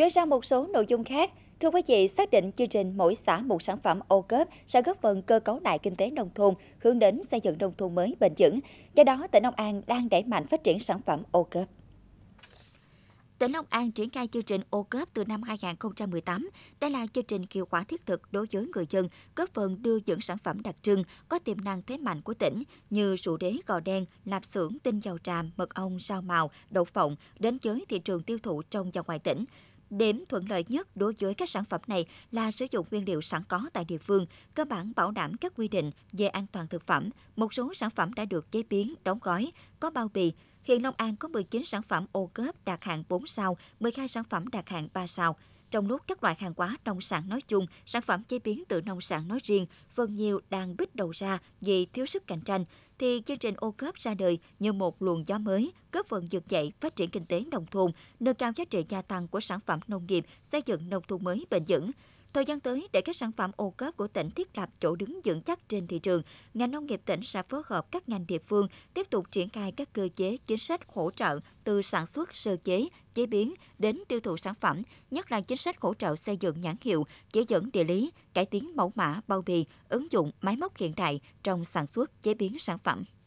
Đưa ra một số nội dung khác, Thưa quý vị, xác định chương trình mỗi xã một sản phẩm ô cớp sẽ góp phần cơ cấu lại kinh tế nông thôn, hướng đến xây dựng nông thôn mới bền vững. Do đó, tỉnh Long An đang đẩy mạnh phát triển sản phẩm ô cớp. Tỉnh Long An triển khai chương trình ô cớp từ năm 2018. Đây là chương trình hiệu quả thiết thực đối với người dân, góp phần đưa những sản phẩm đặc trưng có tiềm năng thế mạnh của tỉnh như rượu đế gò đen, lạp xưởng, tinh dầu tràm, mật ong, sao màu, đậu phộng đến với thị trường tiêu thụ trong và ngoài tỉnh. Điểm thuận lợi nhất đối với các sản phẩm này là sử dụng nguyên liệu sẵn có tại địa phương, cơ bản bảo đảm các quy định về an toàn thực phẩm. Một số sản phẩm đã được chế biến, đóng gói, có bao bì. Hiện Long An có 19 sản phẩm ô cớp đạt hạng 4 sao, 12 sản phẩm đạt hạng 3 sao trong lúc các loại hàng hóa nông sản nói chung, sản phẩm chế biến từ nông sản nói riêng phần nhiều đang bích đầu ra vì thiếu sức cạnh tranh, thì chương trình ô cớp ra đời như một luồng gió mới, góp phần vực dậy phát triển kinh tế nông thôn, nâng cao giá trị gia tăng của sản phẩm nông nghiệp, xây dựng nông thôn mới bền vững. Thời gian tới, để các sản phẩm ô cớp của tỉnh thiết lập chỗ đứng vững chắc trên thị trường, ngành nông nghiệp tỉnh sẽ phối hợp các ngành địa phương tiếp tục triển khai các cơ chế chính sách hỗ trợ từ sản xuất sơ chế, chế biến đến tiêu thụ sản phẩm, nhất là chính sách hỗ trợ xây dựng nhãn hiệu, chỉ dẫn địa lý, cải tiến mẫu mã bao bì, ứng dụng máy móc hiện đại trong sản xuất chế biến sản phẩm.